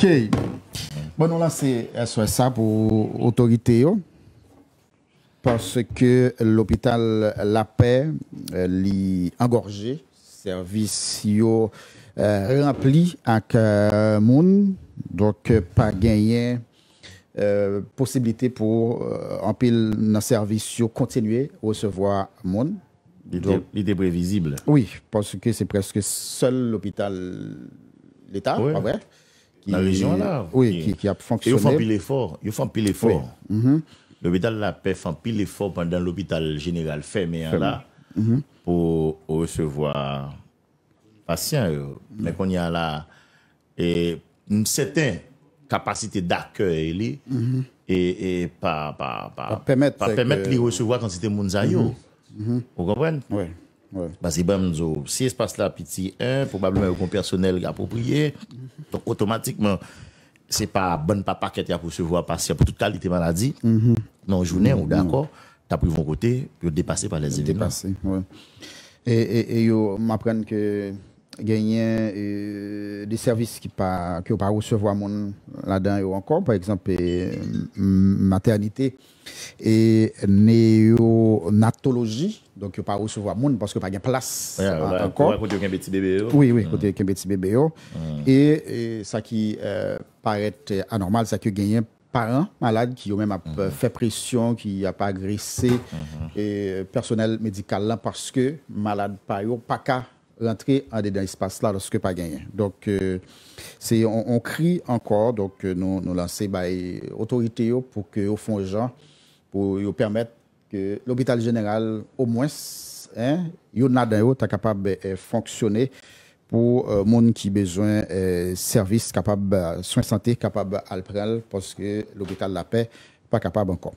Ok. Bon, on lance SOSA pour autorité. Parce que l'hôpital La Paix est euh, engorgé, service yo euh, rempli avec euh, donc pas gagné possibilité pour en pile dans service continuer recevoir monde. Il était prévisible. Oui, parce que c'est presque seul l'hôpital l'État, pas vrai? la région là. Oui, qui, qui a fonctionné. ils font pile effort. Ils font pile mm-hmm. L'hôpital La Paix fait pile effort pendant l'hôpital général fermé hein, là mm-hmm. pour, recevoir patients. Mais euh, quand Mais qu'on y a là, et une certaine capacité d'accueil eh, mm-hmm. et, et pas, pas, pas, permettre, pas permettre de recevoir quand c'était Mounzaïo. Vous comprenez? Oui. Ouais. Parce que si espace là petit, un, probablement un personnel approprié. Donc automatiquement, ce n'est pas bon papa qui a pour se voir patient pour toute qualité maladie. Mhm. Non, journée, mhm. vous -hmm. d'accord, tu as pris mon côté, tu dépassé par les événements. Dépassé, Et, et, et que genyen e, de servis ki yo pa recevo a moun la den yo ankon. Par exemple, maternite e, e neonatologi ki yo pa recevo a moun parce ki yo pa gen plas ankon. Kote yo gen beti bebe yo. Oui, oui, kote mm. yo gen beti bebe yo. Mm. E, e sa ki parete anormal, sa ki yo genyen paran malade ki yo men ap mm-hmm. fe presyon, ki yo ap agrese mm-hmm. personel medikal la parce ki malade pa yo pa ka rentrer en dedans là lorsque pas gagné. Donc, euh, c'est on, crie encore, donc euh, nous, nous lancer pour que au fond gens pour permettre que l'hôpital général au moins hein, yo nadan capable de ben, eh, fonctionner pour les euh, monde qui besoin de eh, service capable soins santé capable à prendre parce que l'hôpital de la paix pas capable encore.